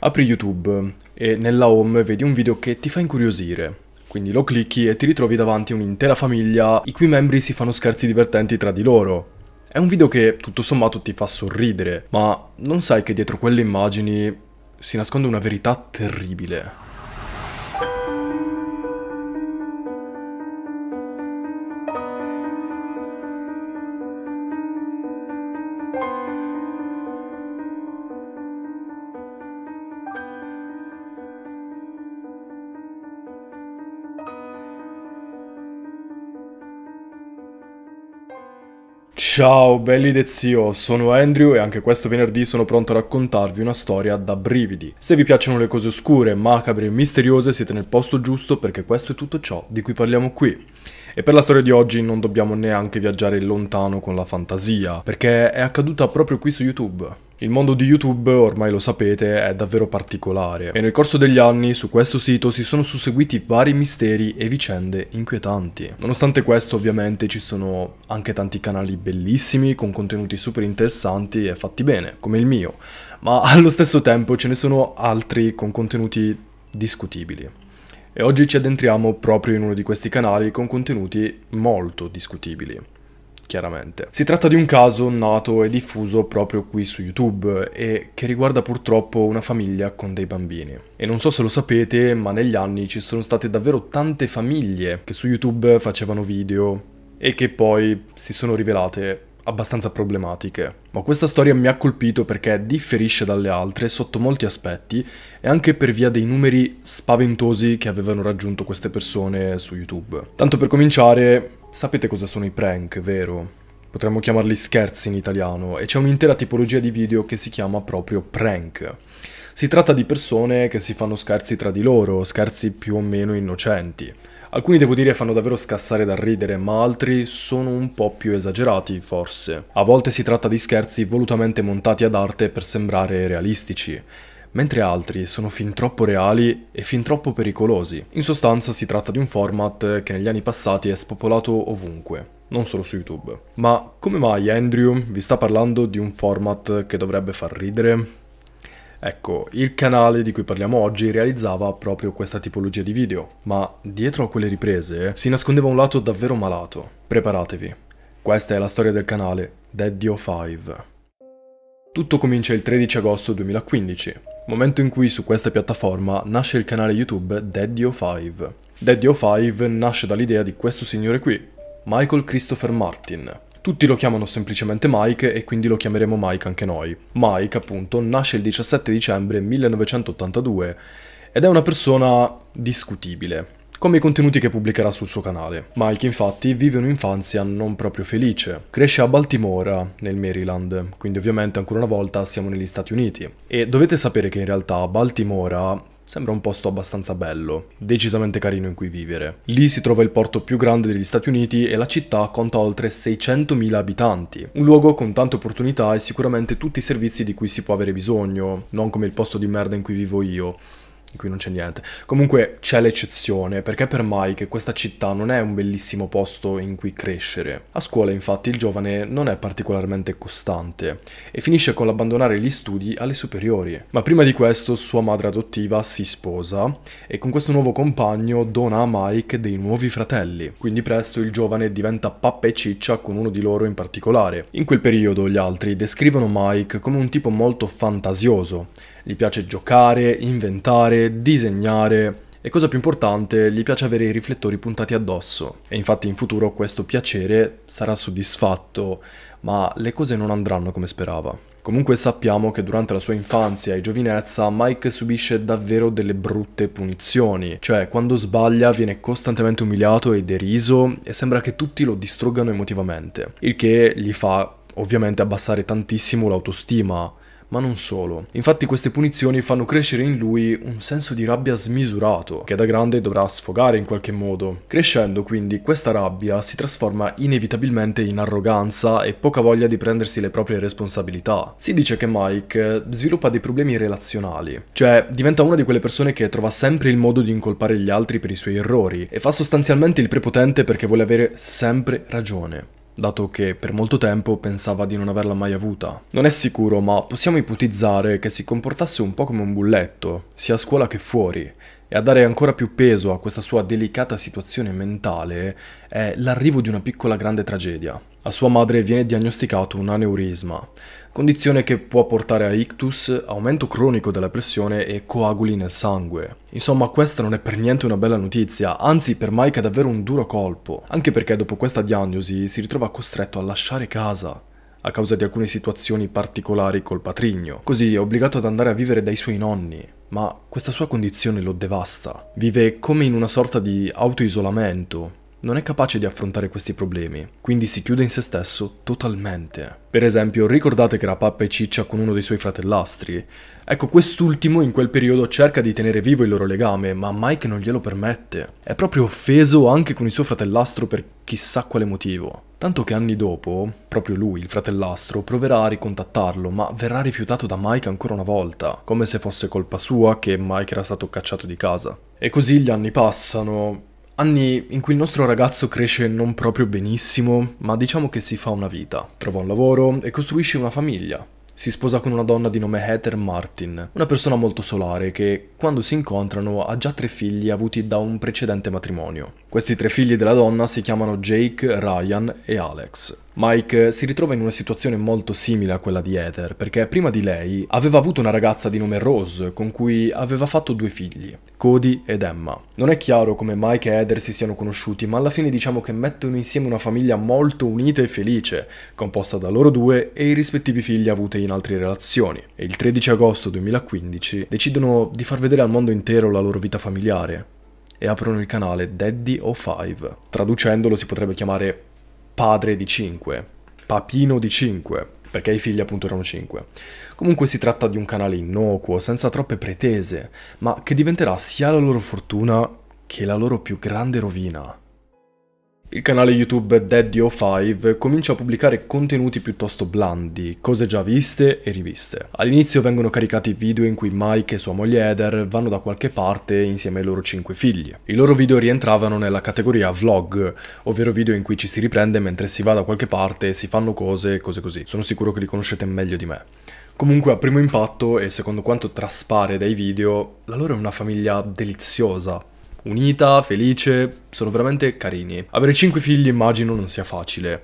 Apri YouTube e nella home vedi un video che ti fa incuriosire. Quindi lo clicchi e ti ritrovi davanti a un'intera famiglia i cui membri si fanno scherzi divertenti tra di loro. È un video che tutto sommato ti fa sorridere, ma non sai che dietro quelle immagini si nasconde una verità terribile. Ciao belli de zio, sono Andrew e anche questo venerdì sono pronto a raccontarvi una storia da brividi. Se vi piacciono le cose oscure, macabre e misteriose siete nel posto giusto perché questo è tutto ciò di cui parliamo qui. E per la storia di oggi non dobbiamo neanche viaggiare lontano con la fantasia, perché è accaduta proprio qui su YouTube. Il mondo di YouTube, ormai lo sapete, è davvero particolare e nel corso degli anni su questo sito si sono susseguiti vari misteri e vicende inquietanti. Nonostante questo ovviamente ci sono anche tanti canali bellissimi con contenuti super interessanti e fatti bene, come il mio, ma allo stesso tempo ce ne sono altri con contenuti discutibili. E oggi ci addentriamo proprio in uno di questi canali con contenuti molto discutibili chiaramente. Si tratta di un caso nato e diffuso proprio qui su YouTube e che riguarda purtroppo una famiglia con dei bambini. E non so se lo sapete, ma negli anni ci sono state davvero tante famiglie che su YouTube facevano video e che poi si sono rivelate abbastanza problematiche. Ma questa storia mi ha colpito perché differisce dalle altre sotto molti aspetti e anche per via dei numeri spaventosi che avevano raggiunto queste persone su YouTube. Tanto per cominciare, Sapete cosa sono i prank, vero? Potremmo chiamarli scherzi in italiano, e c'è un'intera tipologia di video che si chiama proprio prank. Si tratta di persone che si fanno scherzi tra di loro, scherzi più o meno innocenti. Alcuni devo dire fanno davvero scassare dal ridere, ma altri sono un po' più esagerati, forse. A volte si tratta di scherzi volutamente montati ad arte per sembrare realistici mentre altri sono fin troppo reali e fin troppo pericolosi. In sostanza si tratta di un format che negli anni passati è spopolato ovunque, non solo su YouTube. Ma come mai Andrew vi sta parlando di un format che dovrebbe far ridere? Ecco, il canale di cui parliamo oggi realizzava proprio questa tipologia di video, ma dietro a quelle riprese si nascondeva un lato davvero malato. Preparatevi, questa è la storia del canale Daddy O5. Tutto comincia il 13 agosto 2015, momento in cui su questa piattaforma nasce il canale YouTube Daddy05. Daddy05 nasce dall'idea di questo signore qui, Michael Christopher Martin. Tutti lo chiamano semplicemente Mike e quindi lo chiameremo Mike anche noi. Mike, appunto, nasce il 17 dicembre 1982 ed è una persona discutibile come i contenuti che pubblicherà sul suo canale. Mike infatti vive un'infanzia non proprio felice. Cresce a Baltimora, nel Maryland, quindi ovviamente ancora una volta siamo negli Stati Uniti. E dovete sapere che in realtà Baltimora sembra un posto abbastanza bello, decisamente carino in cui vivere. Lì si trova il porto più grande degli Stati Uniti e la città conta oltre 600.000 abitanti, un luogo con tante opportunità e sicuramente tutti i servizi di cui si può avere bisogno, non come il posto di merda in cui vivo io, qui non c'è niente. Comunque c'è l'eccezione, perché per Mike questa città non è un bellissimo posto in cui crescere. A scuola infatti il giovane non è particolarmente costante e finisce con l'abbandonare gli studi alle superiori. Ma prima di questo sua madre adottiva si sposa e con questo nuovo compagno dona a Mike dei nuovi fratelli. Quindi presto il giovane diventa pappa e ciccia con uno di loro in particolare. In quel periodo gli altri descrivono Mike come un tipo molto fantasioso gli piace giocare, inventare, disegnare e cosa più importante, gli piace avere i riflettori puntati addosso. E infatti in futuro questo piacere sarà soddisfatto, ma le cose non andranno come sperava. Comunque sappiamo che durante la sua infanzia e giovinezza Mike subisce davvero delle brutte punizioni, cioè quando sbaglia viene costantemente umiliato e deriso e sembra che tutti lo distruggano emotivamente, il che gli fa ovviamente abbassare tantissimo l'autostima ma non solo. Infatti queste punizioni fanno crescere in lui un senso di rabbia smisurato, che da grande dovrà sfogare in qualche modo. Crescendo quindi questa rabbia si trasforma inevitabilmente in arroganza e poca voglia di prendersi le proprie responsabilità. Si dice che Mike sviluppa dei problemi relazionali, cioè diventa una di quelle persone che trova sempre il modo di incolpare gli altri per i suoi errori e fa sostanzialmente il prepotente perché vuole avere sempre ragione dato che per molto tempo pensava di non averla mai avuta. Non è sicuro, ma possiamo ipotizzare che si comportasse un po' come un bulletto, sia a scuola che fuori, e a dare ancora più peso a questa sua delicata situazione mentale è l'arrivo di una piccola grande tragedia. A sua madre viene diagnosticato un aneurisma, condizione che può portare a ictus, aumento cronico della pressione e coaguli nel sangue. Insomma, questa non è per niente una bella notizia, anzi per Mike è davvero un duro colpo, anche perché dopo questa diagnosi si ritrova costretto a lasciare casa a causa di alcune situazioni particolari col patrigno, così è obbligato ad andare a vivere dai suoi nonni, ma questa sua condizione lo devasta. Vive come in una sorta di autoisolamento, non è capace di affrontare questi problemi, quindi si chiude in se stesso totalmente. Per esempio, ricordate che era pappa e ciccia con uno dei suoi fratellastri? Ecco, quest'ultimo in quel periodo cerca di tenere vivo il loro legame, ma Mike non glielo permette. È proprio offeso anche con il suo fratellastro per chissà quale motivo. Tanto che anni dopo, proprio lui, il fratellastro, proverà a ricontattarlo, ma verrà rifiutato da Mike ancora una volta, come se fosse colpa sua che Mike era stato cacciato di casa. E così gli anni passano, Anni in cui il nostro ragazzo cresce non proprio benissimo, ma diciamo che si fa una vita. Trova un lavoro e costruisce una famiglia. Si sposa con una donna di nome Heather Martin, una persona molto solare che, quando si incontrano, ha già tre figli avuti da un precedente matrimonio. Questi tre figli della donna si chiamano Jake, Ryan e Alex. Mike si ritrova in una situazione molto simile a quella di Heather, perché prima di lei aveva avuto una ragazza di nome Rose, con cui aveva fatto due figli, Cody ed Emma. Non è chiaro come Mike e Heather si siano conosciuti, ma alla fine diciamo che mettono insieme una famiglia molto unita e felice, composta da loro due e i rispettivi figli avuti in altre relazioni. E il 13 agosto 2015 decidono di far vedere al mondo intero la loro vita familiare, e aprono il canale Daddy O5. Traducendolo si potrebbe chiamare padre di 5, papino di 5, perché i figli appunto erano 5. Comunque si tratta di un canale innocuo, senza troppe pretese, ma che diventerà sia la loro fortuna che la loro più grande rovina. Il canale YouTube Daddy05 comincia a pubblicare contenuti piuttosto blandi, cose già viste e riviste. All'inizio vengono caricati video in cui Mike e sua moglie Heather vanno da qualche parte insieme ai loro 5 figli. I loro video rientravano nella categoria vlog, ovvero video in cui ci si riprende mentre si va da qualche parte, si fanno cose e cose così. Sono sicuro che li conoscete meglio di me. Comunque a primo impatto e secondo quanto traspare dai video, la loro è una famiglia deliziosa, unita, felice, sono veramente carini. Avere 5 figli immagino non sia facile,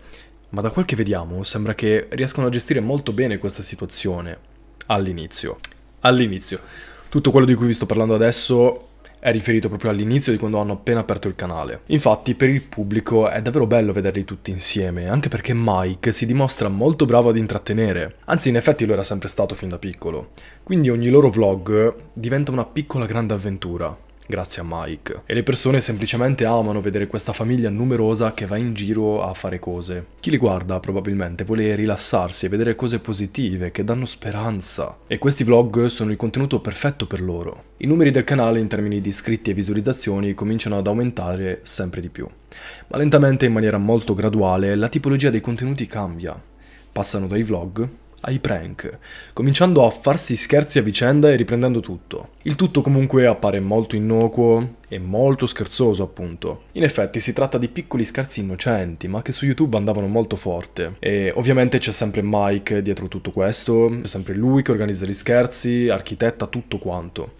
ma da quel che vediamo sembra che riescano a gestire molto bene questa situazione. All'inizio. All'inizio. Tutto quello di cui vi sto parlando adesso è riferito proprio all'inizio di quando hanno appena aperto il canale. Infatti per il pubblico è davvero bello vederli tutti insieme, anche perché Mike si dimostra molto bravo ad intrattenere, anzi in effetti lo era sempre stato fin da piccolo, quindi ogni loro vlog diventa una piccola grande avventura grazie a Mike. E le persone semplicemente amano vedere questa famiglia numerosa che va in giro a fare cose. Chi li guarda probabilmente vuole rilassarsi e vedere cose positive che danno speranza. E questi vlog sono il contenuto perfetto per loro. I numeri del canale in termini di iscritti e visualizzazioni cominciano ad aumentare sempre di più. Ma lentamente, in maniera molto graduale, la tipologia dei contenuti cambia. Passano dai vlog ai prank, cominciando a farsi scherzi a vicenda e riprendendo tutto. Il tutto comunque appare molto innocuo e molto scherzoso appunto. In effetti si tratta di piccoli scherzi innocenti, ma che su YouTube andavano molto forte. E ovviamente c'è sempre Mike dietro tutto questo, c'è sempre lui che organizza gli scherzi, architetta tutto quanto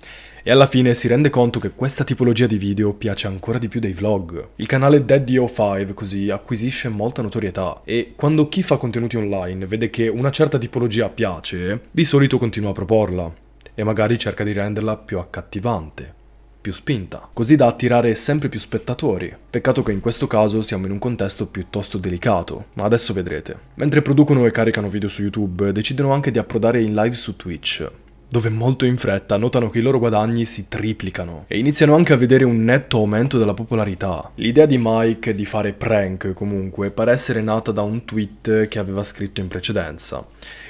e alla fine si rende conto che questa tipologia di video piace ancora di più dei vlog. Il canale DadDO5 così acquisisce molta notorietà e quando chi fa contenuti online vede che una certa tipologia piace, di solito continua a proporla e magari cerca di renderla più accattivante più spinta, così da attirare sempre più spettatori. Peccato che in questo caso siamo in un contesto piuttosto delicato, ma adesso vedrete. Mentre producono e caricano video su YouTube, decidono anche di approdare in live su Twitch, dove molto in fretta notano che i loro guadagni si triplicano e iniziano anche a vedere un netto aumento della popolarità. L'idea di Mike di fare prank comunque pare essere nata da un tweet che aveva scritto in precedenza.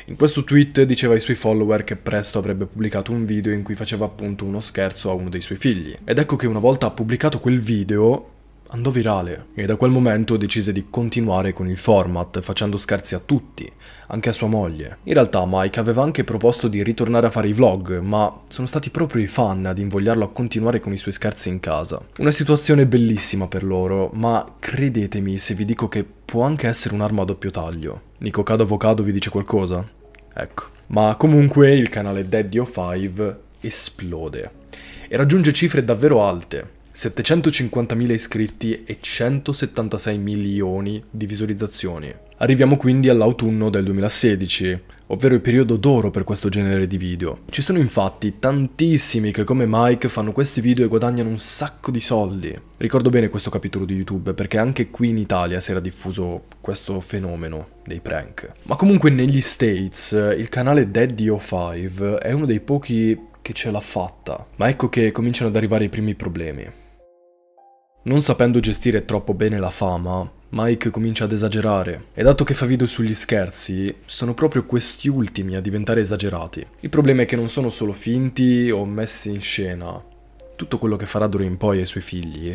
In questo tweet diceva ai suoi follower che presto avrebbe pubblicato un video in cui faceva appunto uno scherzo a uno dei suoi figli. Ed ecco che una volta pubblicato quel video, andò virale e da quel momento decise di continuare con il format facendo scherzi a tutti, anche a sua moglie. In realtà Mike aveva anche proposto di ritornare a fare i vlog, ma sono stati proprio i fan ad invogliarlo a continuare con i suoi scherzi in casa. Una situazione bellissima per loro, ma credetemi se vi dico che può anche essere un'arma a doppio taglio. Nico Cado Avocado vi dice qualcosa? Ecco. Ma comunque il canale Daddy O5 esplode e raggiunge cifre davvero alte. 750.000 iscritti e 176 milioni di visualizzazioni. Arriviamo quindi all'autunno del 2016, ovvero il periodo d'oro per questo genere di video. Ci sono infatti tantissimi che come Mike fanno questi video e guadagnano un sacco di soldi. Ricordo bene questo capitolo di YouTube perché anche qui in Italia si era diffuso questo fenomeno dei prank. Ma comunque negli States eh, il canale daddy 5 è uno dei pochi che ce l'ha fatta. Ma ecco che cominciano ad arrivare i primi problemi. Non sapendo gestire troppo bene la fama, Mike comincia ad esagerare e dato che fa video sugli scherzi, sono proprio questi ultimi a diventare esagerati. Il problema è che non sono solo finti o messi in scena. Tutto quello che farà d'ora in poi ai suoi figli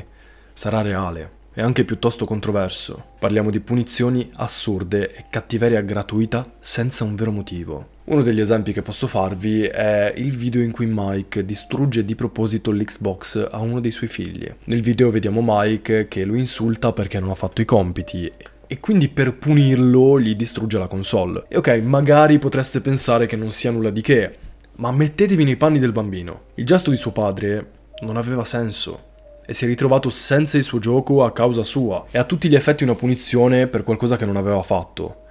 sarà reale e anche piuttosto controverso. Parliamo di punizioni assurde e cattiveria gratuita senza un vero motivo. Uno degli esempi che posso farvi è il video in cui Mike distrugge di proposito l'Xbox a uno dei suoi figli. Nel video vediamo Mike che lo insulta perché non ha fatto i compiti e quindi per punirlo gli distrugge la console. E ok, magari potreste pensare che non sia nulla di che, ma mettetevi nei panni del bambino. Il gesto di suo padre non aveva senso e si è ritrovato senza il suo gioco a causa sua. È a tutti gli effetti una punizione per qualcosa che non aveva fatto.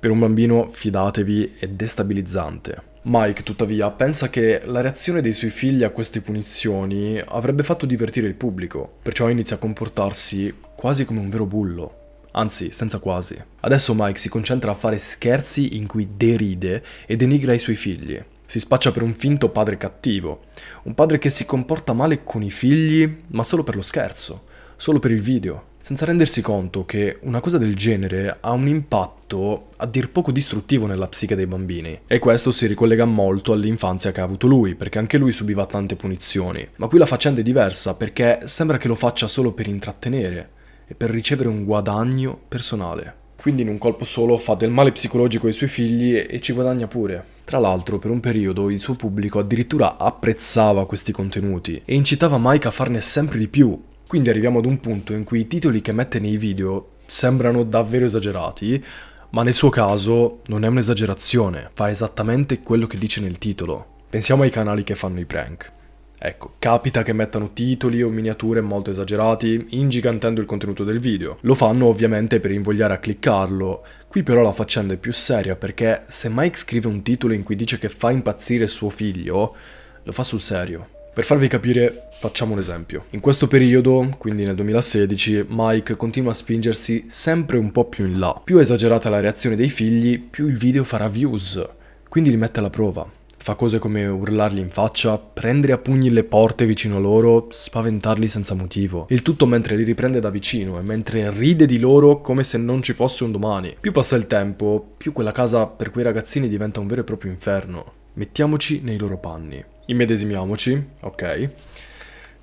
Per un bambino, fidatevi, è destabilizzante. Mike, tuttavia, pensa che la reazione dei suoi figli a queste punizioni avrebbe fatto divertire il pubblico, perciò inizia a comportarsi quasi come un vero bullo. Anzi, senza quasi. Adesso Mike si concentra a fare scherzi in cui deride e denigra i suoi figli. Si spaccia per un finto padre cattivo, un padre che si comporta male con i figli, ma solo per lo scherzo, solo per il video senza rendersi conto che una cosa del genere ha un impatto a dir poco distruttivo nella psiche dei bambini. E questo si ricollega molto all'infanzia che ha avuto lui, perché anche lui subiva tante punizioni. Ma qui la faccenda è diversa, perché sembra che lo faccia solo per intrattenere e per ricevere un guadagno personale. Quindi in un colpo solo fa del male psicologico ai suoi figli e ci guadagna pure. Tra l'altro, per un periodo il suo pubblico addirittura apprezzava questi contenuti e incitava Mike a farne sempre di più, quindi arriviamo ad un punto in cui i titoli che mette nei video sembrano davvero esagerati, ma nel suo caso non è un'esagerazione, fa esattamente quello che dice nel titolo. Pensiamo ai canali che fanno i prank. Ecco, capita che mettano titoli o miniature molto esagerati, ingigantendo il contenuto del video. Lo fanno ovviamente per invogliare a cliccarlo. Qui però la faccenda è più seria perché se Mike scrive un titolo in cui dice che fa impazzire suo figlio, lo fa sul serio. Per farvi capire, facciamo un esempio. In questo periodo, quindi nel 2016, Mike continua a spingersi sempre un po' più in là. Più esagerata la reazione dei figli, più il video farà views, quindi li mette alla prova. Fa cose come urlarli in faccia, prendere a pugni le porte vicino a loro, spaventarli senza motivo. Il tutto mentre li riprende da vicino e mentre ride di loro come se non ci fosse un domani. Più passa il tempo, più quella casa per quei ragazzini diventa un vero e proprio inferno. Mettiamoci nei loro panni immedesimiamoci, ok?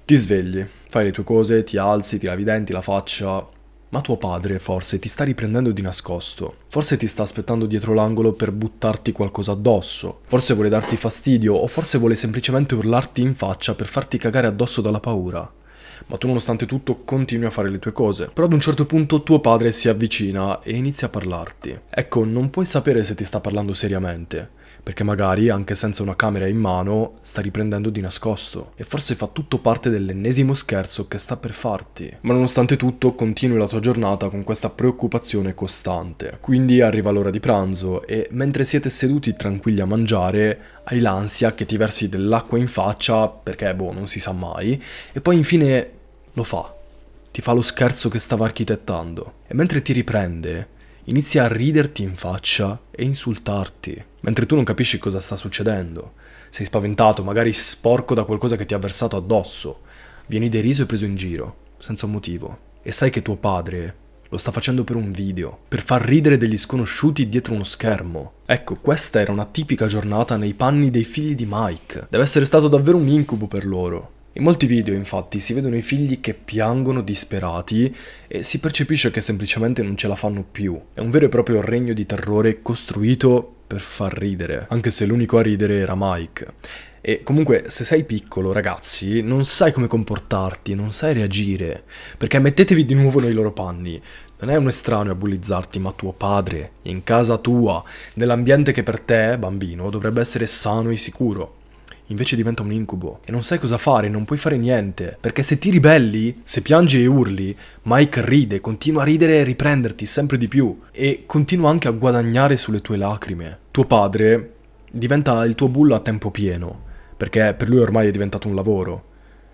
Ti svegli, fai le tue cose, ti alzi, ti lavi i denti, la faccia, ma tuo padre forse ti sta riprendendo di nascosto, forse ti sta aspettando dietro l'angolo per buttarti qualcosa addosso, forse vuole darti fastidio o forse vuole semplicemente urlarti in faccia per farti cagare addosso dalla paura. Ma tu nonostante tutto continui a fare le tue cose. Però ad un certo punto tuo padre si avvicina e inizia a parlarti. Ecco, non puoi sapere se ti sta parlando seriamente perché magari anche senza una camera in mano sta riprendendo di nascosto e forse fa tutto parte dell'ennesimo scherzo che sta per farti. Ma nonostante tutto continui la tua giornata con questa preoccupazione costante. Quindi arriva l'ora di pranzo e mentre siete seduti tranquilli a mangiare hai l'ansia che ti versi dell'acqua in faccia perché boh non si sa mai e poi infine lo fa. Ti fa lo scherzo che stava architettando e mentre ti riprende inizia a riderti in faccia e insultarti mentre tu non capisci cosa sta succedendo. Sei spaventato, magari sporco da qualcosa che ti ha versato addosso. Vieni deriso e preso in giro, senza un motivo. E sai che tuo padre lo sta facendo per un video, per far ridere degli sconosciuti dietro uno schermo. Ecco, questa era una tipica giornata nei panni dei figli di Mike. Deve essere stato davvero un incubo per loro. In molti video infatti si vedono i figli che piangono disperati e si percepisce che semplicemente non ce la fanno più. È un vero e proprio regno di terrore costruito per far ridere, anche se l'unico a ridere era Mike. E comunque, se sei piccolo, ragazzi, non sai come comportarti, non sai reagire. Perché mettetevi di nuovo nei loro panni. Non è un estraneo a bullizzarti, ma tuo padre, in casa tua, nell'ambiente che per te, bambino, dovrebbe essere sano e sicuro invece diventa un incubo e non sai cosa fare, non puoi fare niente, perché se ti ribelli, se piangi e urli, Mike ride, continua a ridere e riprenderti sempre di più e continua anche a guadagnare sulle tue lacrime. Tuo padre diventa il tuo bullo a tempo pieno, perché per lui ormai è diventato un lavoro.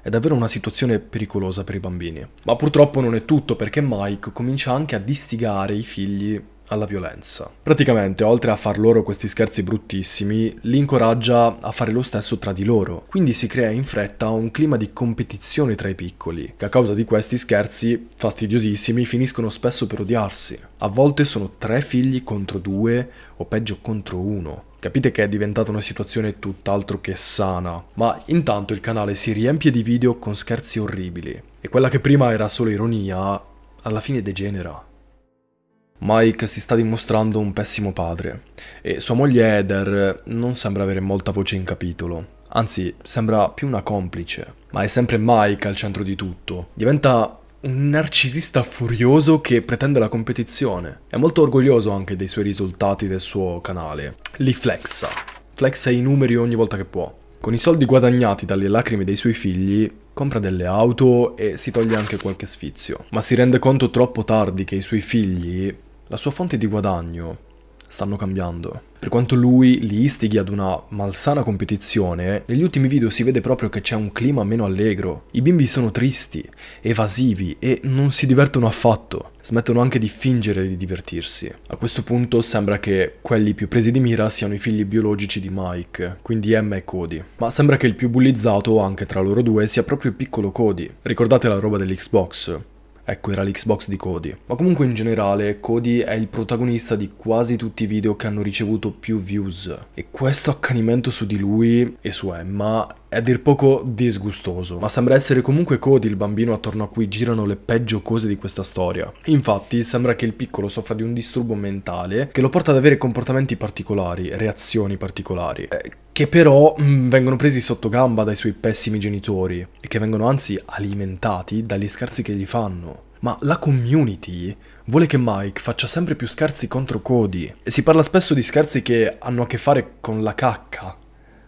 È davvero una situazione pericolosa per i bambini. Ma purtroppo non è tutto perché Mike comincia anche a distigare i figli alla violenza. Praticamente, oltre a far loro questi scherzi bruttissimi, li incoraggia a fare lo stesso tra di loro, quindi si crea in fretta un clima di competizione tra i piccoli, che a causa di questi scherzi fastidiosissimi finiscono spesso per odiarsi. A volte sono tre figli contro due, o peggio contro uno. Capite che è diventata una situazione tutt'altro che sana, ma intanto il canale si riempie di video con scherzi orribili, e quella che prima era solo ironia, alla fine degenera. Mike si sta dimostrando un pessimo padre e sua moglie Heather non sembra avere molta voce in capitolo, anzi sembra più una complice, ma è sempre Mike al centro di tutto. Diventa un narcisista furioso che pretende la competizione. È molto orgoglioso anche dei suoi risultati del suo canale. Li flexa. Flexa i numeri ogni volta che può. Con i soldi guadagnati dalle lacrime dei suoi figli, compra delle auto e si toglie anche qualche sfizio. Ma si rende conto troppo tardi che i suoi figli la sua fonte di guadagno stanno cambiando. Per quanto lui li istighi ad una malsana competizione, negli ultimi video si vede proprio che c'è un clima meno allegro. I bimbi sono tristi, evasivi e non si divertono affatto. Smettono anche di fingere di divertirsi. A questo punto sembra che quelli più presi di mira siano i figli biologici di Mike, quindi Emma e Cody. Ma sembra che il più bullizzato anche tra loro due sia proprio il piccolo Cody. Ricordate la roba dell'Xbox? Ecco, era l'Xbox di Cody. Ma comunque in generale, Cody è il protagonista di quasi tutti i video che hanno ricevuto più views. E questo accanimento su di lui e su Emma è a dir poco disgustoso, ma sembra essere comunque Cody il bambino attorno a cui girano le peggio cose di questa storia. Infatti sembra che il piccolo soffra di un disturbo mentale che lo porta ad avere comportamenti particolari, reazioni particolari, eh, che però mh, mm, vengono presi sotto gamba dai suoi pessimi genitori e che vengono anzi alimentati dagli scherzi che gli fanno. Ma la community vuole che Mike faccia sempre più scherzi contro Cody. E Si parla spesso di scherzi che hanno a che fare con la cacca,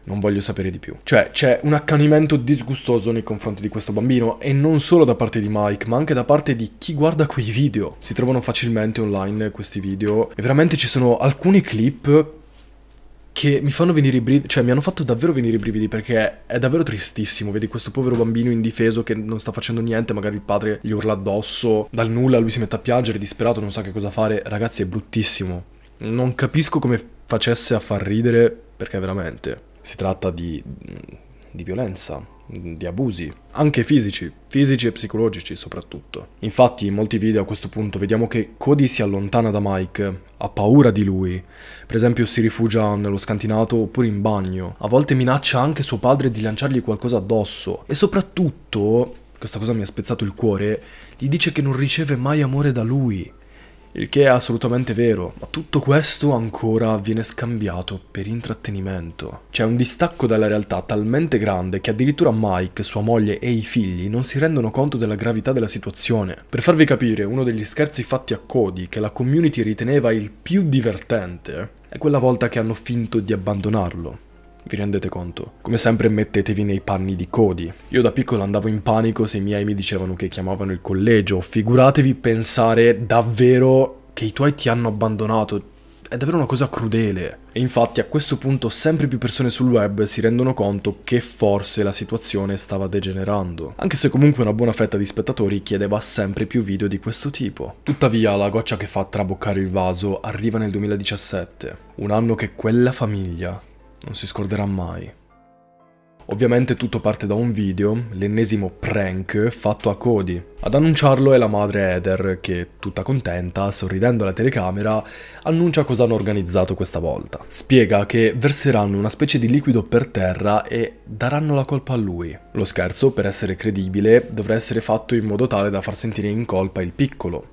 non voglio sapere di più. Cioè, c'è un accanimento disgustoso nei confronti di questo bambino e non solo da parte di Mike, ma anche da parte di chi guarda quei video. Si trovano facilmente online questi video e veramente ci sono alcuni clip che mi fanno venire i brividi, cioè mi hanno fatto davvero venire i brividi perché è davvero tristissimo, vedi questo povero bambino indifeso che non sta facendo niente, magari il padre gli urla addosso, dal nulla lui si mette a piangere, disperato, non sa che cosa fare, ragazzi è bruttissimo. Non capisco come facesse a far ridere perché veramente si tratta di, di violenza, di abusi, anche fisici, fisici e psicologici soprattutto. Infatti in molti video a questo punto vediamo che Cody si allontana da Mike, ha paura di lui, per esempio si rifugia nello scantinato oppure in bagno, a volte minaccia anche suo padre di lanciargli qualcosa addosso e soprattutto, questa cosa mi ha spezzato il cuore, gli dice che non riceve mai amore da lui, il che è assolutamente vero, ma tutto questo ancora viene scambiato per intrattenimento. C'è un distacco dalla realtà talmente grande che addirittura Mike, sua moglie e i figli non si rendono conto della gravità della situazione. Per farvi capire, uno degli scherzi fatti a Cody, che la community riteneva il più divertente, è quella volta che hanno finto di abbandonarlo. Vi rendete conto? Come sempre mettetevi nei panni di Cody. Io da piccolo andavo in panico se i miei mi dicevano che chiamavano il collegio. Figuratevi pensare davvero che i tuoi ti hanno abbandonato. È davvero una cosa crudele. E infatti a questo punto sempre più persone sul web si rendono conto che forse la situazione stava degenerando, anche se comunque una buona fetta di spettatori chiedeva sempre più video di questo tipo. Tuttavia la goccia che fa traboccare il vaso arriva nel 2017, un anno che quella famiglia non si scorderà mai. Ovviamente tutto parte da un video, l'ennesimo prank fatto a Cody. Ad annunciarlo è la madre Heather che, tutta contenta, sorridendo alla telecamera, annuncia cosa hanno organizzato questa volta. Spiega che verseranno una specie di liquido per terra e daranno la colpa a lui. Lo scherzo, per essere credibile, dovrà essere fatto in modo tale da far sentire in colpa il piccolo,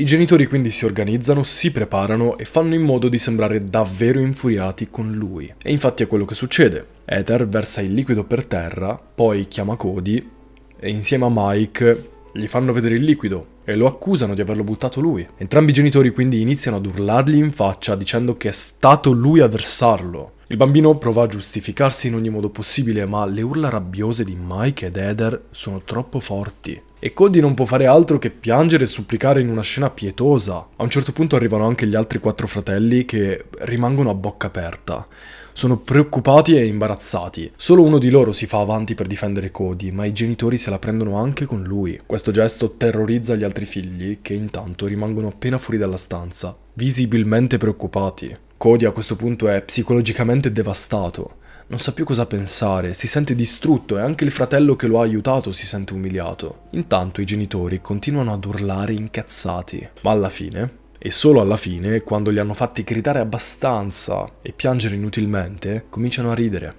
i genitori quindi si organizzano, si preparano e fanno in modo di sembrare davvero infuriati con lui. E infatti è quello che succede. Ether versa il liquido per terra, poi chiama Cody e insieme a Mike gli fanno vedere il liquido e lo accusano di averlo buttato lui. Entrambi i genitori quindi iniziano ad urlargli in faccia dicendo che è stato lui a versarlo il bambino prova a giustificarsi in ogni modo possibile, ma le urla rabbiose di Mike ed Heather sono troppo forti. E Cody non può fare altro che piangere e supplicare in una scena pietosa. A un certo punto arrivano anche gli altri quattro fratelli che rimangono a bocca aperta. Sono preoccupati e imbarazzati. Solo uno di loro si fa avanti per difendere Cody, ma i genitori se la prendono anche con lui. Questo gesto terrorizza gli altri figli, che intanto rimangono appena fuori dalla stanza, visibilmente preoccupati. Cody a questo punto è psicologicamente devastato, non sa più cosa pensare, si sente distrutto e anche il fratello che lo ha aiutato si sente umiliato. Intanto i genitori continuano ad urlare incazzati, ma alla fine, e solo alla fine, quando li hanno fatti gridare abbastanza e piangere inutilmente, cominciano a ridere.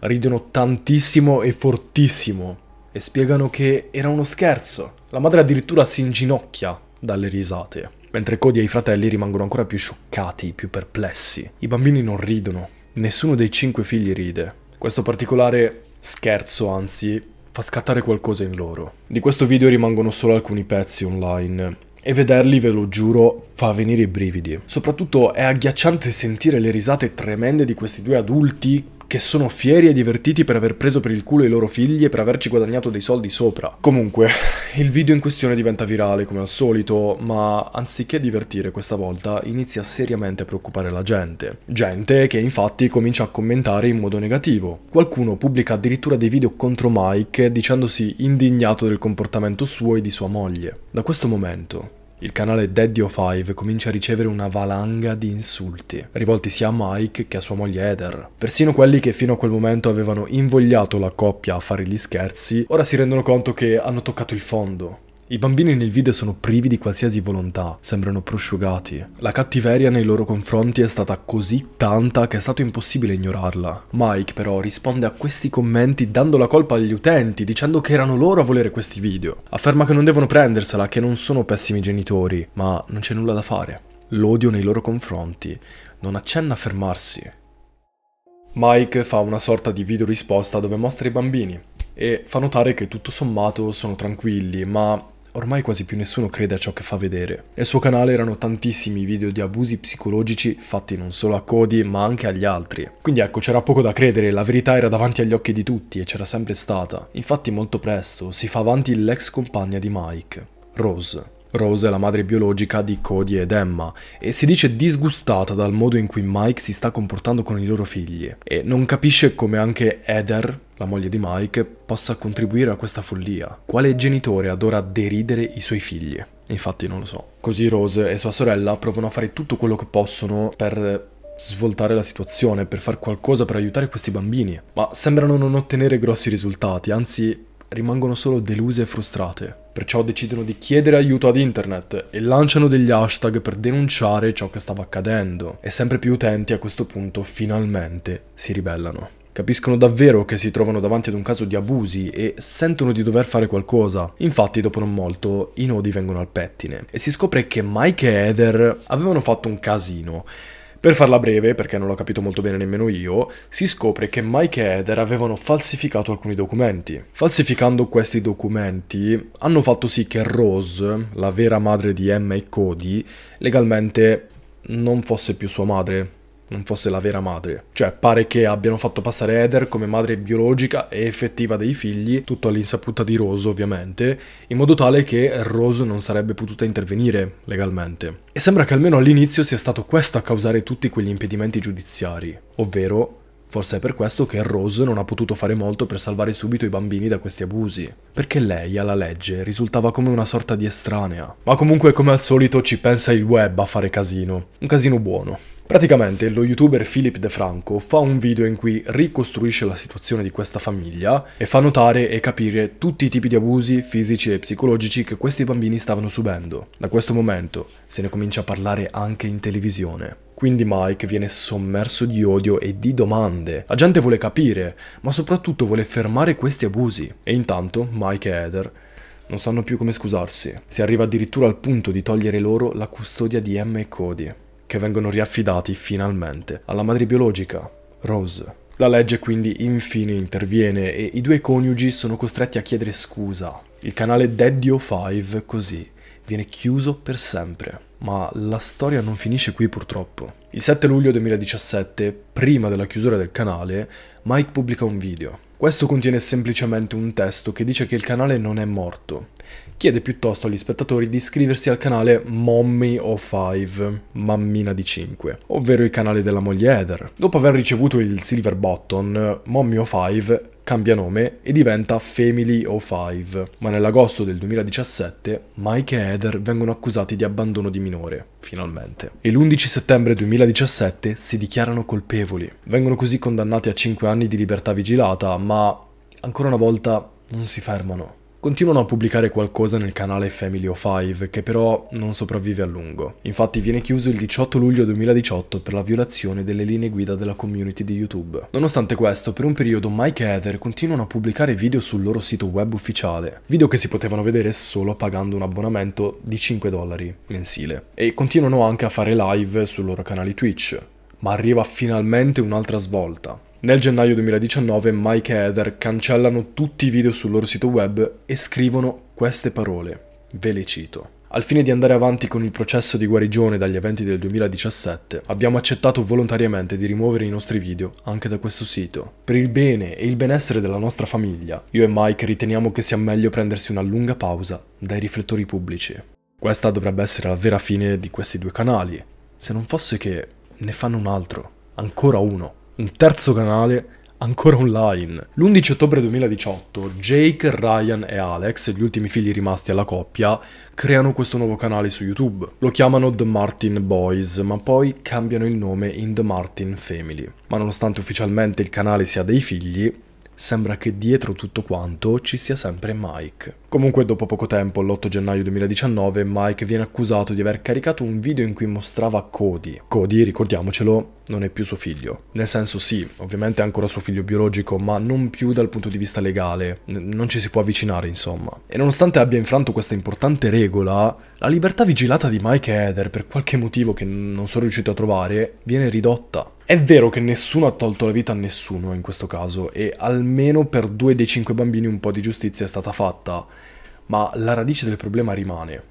Ridono tantissimo e fortissimo e spiegano che era uno scherzo. La madre addirittura si inginocchia dalle risate mentre Cody e i fratelli rimangono ancora più scioccati, più perplessi. I bambini non ridono, nessuno dei cinque figli ride. Questo particolare scherzo, anzi, fa scattare qualcosa in loro. Di questo video rimangono solo alcuni pezzi online. E vederli, ve lo giuro, fa venire i brividi. Soprattutto è agghiacciante sentire le risate tremende di questi due adulti che sono fieri e divertiti per aver preso per il culo i loro figli e per averci guadagnato dei soldi sopra. Comunque, il video in questione diventa virale come al solito, ma anziché divertire questa volta inizia seriamente a preoccupare la gente. Gente che infatti comincia a commentare in modo negativo. Qualcuno pubblica addirittura dei video contro Mike dicendosi indignato del comportamento suo e di sua moglie. Da questo momento il canale Daddy05 comincia a ricevere una valanga di insulti, rivolti sia a Mike che a sua moglie Heather. Persino quelli che fino a quel momento avevano invogliato la coppia a fare gli scherzi, ora si rendono conto che hanno toccato il fondo. I bambini nel video sono privi di qualsiasi volontà, sembrano prosciugati. La cattiveria nei loro confronti è stata così tanta che è stato impossibile ignorarla. Mike però risponde a questi commenti dando la colpa agli utenti, dicendo che erano loro a volere questi video. Afferma che non devono prendersela, che non sono pessimi genitori, ma non c'è nulla da fare. L'odio nei loro confronti non accenna a fermarsi. Mike fa una sorta di video risposta dove mostra i bambini e fa notare che tutto sommato sono tranquilli, ma ormai quasi più nessuno crede a ciò che fa vedere. Nel suo canale erano tantissimi video di abusi psicologici fatti non solo a Cody ma anche agli altri. Quindi ecco, c'era poco da credere, la verità era davanti agli occhi di tutti e c'era sempre stata. Infatti molto presto si fa avanti l'ex compagna di Mike, Rose. Rose è la madre biologica di Cody ed Emma e si dice disgustata dal modo in cui Mike si sta comportando con i loro figli e non capisce come anche Heather, la moglie di Mike, possa contribuire a questa follia. Quale genitore adora deridere i suoi figli? Infatti non lo so. Così Rose e sua sorella provano a fare tutto quello che possono per svoltare la situazione, per far qualcosa per aiutare questi bambini, ma sembrano non ottenere grossi risultati, anzi rimangono solo deluse e frustrate. Perciò decidono di chiedere aiuto ad internet e lanciano degli hashtag per denunciare ciò che stava accadendo. E sempre più utenti a questo punto finalmente si ribellano. Capiscono davvero che si trovano davanti ad un caso di abusi e sentono di dover fare qualcosa. Infatti, dopo non molto, i nodi vengono al pettine e si scopre che Mike e Heather avevano fatto un casino. Per farla breve, perché non l'ho capito molto bene nemmeno io, si scopre che Mike e Heather avevano falsificato alcuni documenti. Falsificando questi documenti hanno fatto sì che Rose, la vera madre di Emma e Cody, legalmente non fosse più sua madre, non fosse la vera madre. Cioè, pare che abbiano fatto passare Heather come madre biologica e effettiva dei figli, tutto all'insaputa di Rose ovviamente, in modo tale che Rose non sarebbe potuta intervenire legalmente. E sembra che almeno all'inizio sia stato questo a causare tutti quegli impedimenti giudiziari, ovvero Forse è per questo che Rose non ha potuto fare molto per salvare subito i bambini da questi abusi, perché lei alla legge risultava come una sorta di estranea. Ma comunque come al solito ci pensa il web a fare casino. Un casino buono. Praticamente lo youtuber Philip De Franco fa un video in cui ricostruisce la situazione di questa famiglia e fa notare e capire tutti i tipi di abusi fisici e psicologici che questi bambini stavano subendo. Da questo momento se ne comincia a parlare anche in televisione. Quindi Mike viene sommerso di odio e di domande. La gente vuole capire, ma soprattutto vuole fermare questi abusi. E intanto Mike e Heather non sanno più come scusarsi. Si arriva addirittura al punto di togliere loro la custodia di M e Cody che vengono riaffidati finalmente alla madre biologica, Rose. La legge quindi infine interviene e i due coniugi sono costretti a chiedere scusa. Il canale Daddio 5 così viene chiuso per sempre. Ma la storia non finisce qui purtroppo. Il 7 luglio 2017, prima della chiusura del canale, Mike pubblica un video. Questo contiene semplicemente un testo che dice che il canale non è morto, Chiede piuttosto agli spettatori di iscriversi al canale Mommy of 5 Mammina di 5, ovvero il canale della moglie Heather. Dopo aver ricevuto il Silver Button, Mommy of 5 cambia nome e diventa Family of 5 ma nell'agosto del 2017 Mike e Heather vengono accusati di abbandono di minore, finalmente. E l'11 settembre 2017 si dichiarano colpevoli. Vengono così condannati a 5 anni di libertà vigilata, ma ancora una volta non si fermano. Continuano a pubblicare qualcosa nel canale Family of Five, che però non sopravvive a lungo. Infatti viene chiuso il 18 luglio 2018 per la violazione delle linee guida della community di YouTube. Nonostante questo, per un periodo Mike e Heather continuano a pubblicare video sul loro sito web ufficiale, video che si potevano vedere solo pagando un abbonamento di 5 dollari mensile. E continuano anche a fare live sul loro canale Twitch, ma arriva finalmente un'altra svolta. Nel gennaio 2019 Mike e Heather cancellano tutti i video sul loro sito web e scrivono queste parole, ve le cito. Al fine di andare avanti con il processo di guarigione dagli eventi del 2017, abbiamo accettato volontariamente di rimuovere i nostri video anche da questo sito. Per il bene e il benessere della nostra famiglia, io e Mike riteniamo che sia meglio prendersi una lunga pausa dai riflettori pubblici. Questa dovrebbe essere la vera fine di questi due canali, se non fosse che ne fanno un altro, ancora uno un terzo canale ancora online. L'11 ottobre 2018 Jake, Ryan e Alex, gli ultimi figli rimasti alla coppia, creano questo nuovo canale su YouTube. Lo chiamano The Martin Boys, ma poi cambiano il nome in The Martin Family. Ma nonostante ufficialmente il canale sia dei figli, Sembra che dietro tutto quanto ci sia sempre Mike. Comunque dopo poco tempo, l'8 gennaio 2019, Mike viene accusato di aver caricato un video in cui mostrava Cody. Cody, ricordiamocelo, non è più suo figlio. Nel senso sì, ovviamente è ancora suo figlio biologico, ma non più dal punto di vista legale. N non ci si può avvicinare, insomma. E nonostante abbia infranto questa importante regola, la libertà vigilata di Mike e Heather, per qualche motivo che non sono riuscito a trovare, viene ridotta. È vero che nessuno ha tolto la vita a nessuno in questo caso e almeno per due dei cinque bambini un po' di giustizia è stata fatta, ma la radice del problema rimane.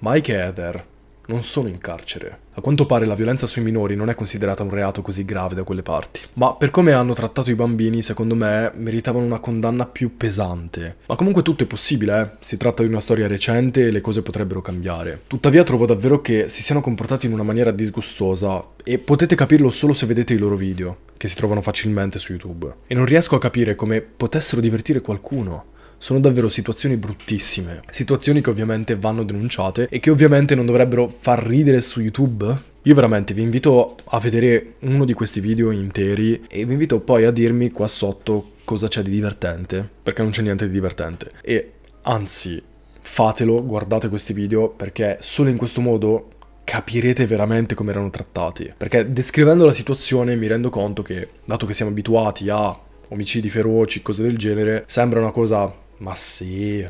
Mike e Heather non sono in carcere. A quanto pare la violenza sui minori non è considerata un reato così grave da quelle parti. Ma per come hanno trattato i bambini, secondo me, meritavano una condanna più pesante. Ma comunque tutto è possibile, eh? Si tratta di una storia recente e le cose potrebbero cambiare. Tuttavia trovo davvero che si siano comportati in una maniera disgustosa e potete capirlo solo se vedete i loro video, che si trovano facilmente su YouTube. E non riesco a capire come potessero divertire qualcuno. Sono davvero situazioni bruttissime, situazioni che ovviamente vanno denunciate e che ovviamente non dovrebbero far ridere su YouTube. Io veramente vi invito a vedere uno di questi video interi e vi invito poi a dirmi qua sotto cosa c'è di divertente, perché non c'è niente di divertente. E anzi, fatelo, guardate questi video perché solo in questo modo capirete veramente come erano trattati. Perché descrivendo la situazione mi rendo conto che, dato che siamo abituati a omicidi feroci, cose del genere, sembra una cosa ma sì,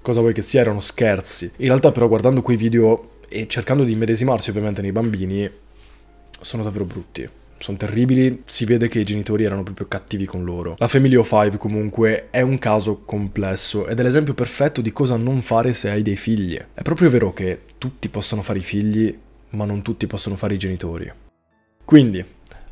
cosa vuoi che sia, erano scherzi. In realtà però guardando quei video e cercando di immedesimarsi ovviamente nei bambini, sono davvero brutti. Sono terribili, si vede che i genitori erano proprio cattivi con loro. La Family of Five comunque è un caso complesso ed è l'esempio perfetto di cosa non fare se hai dei figli. È proprio vero che tutti possono fare i figli, ma non tutti possono fare i genitori. Quindi,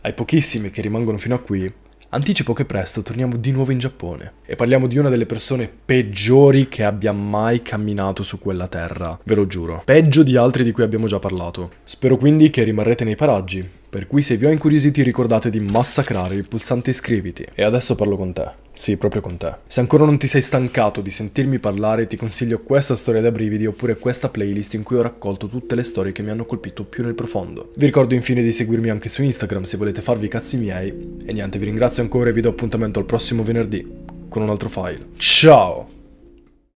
ai pochissimi che rimangono fino a qui, Anticipo che presto torniamo di nuovo in Giappone e parliamo di una delle persone peggiori che abbia mai camminato su quella terra, ve lo giuro. Peggio di altri di cui abbiamo già parlato. Spero quindi che rimarrete nei paraggi per cui se vi ho incuriositi ricordate di massacrare il pulsante iscriviti. E adesso parlo con te. Sì, proprio con te. Se ancora non ti sei stancato di sentirmi parlare, ti consiglio questa storia da brividi oppure questa playlist in cui ho raccolto tutte le storie che mi hanno colpito più nel profondo. Vi ricordo infine di seguirmi anche su Instagram se volete farvi i cazzi miei. E niente, vi ringrazio ancora e vi do appuntamento al prossimo venerdì con un altro file. Ciao!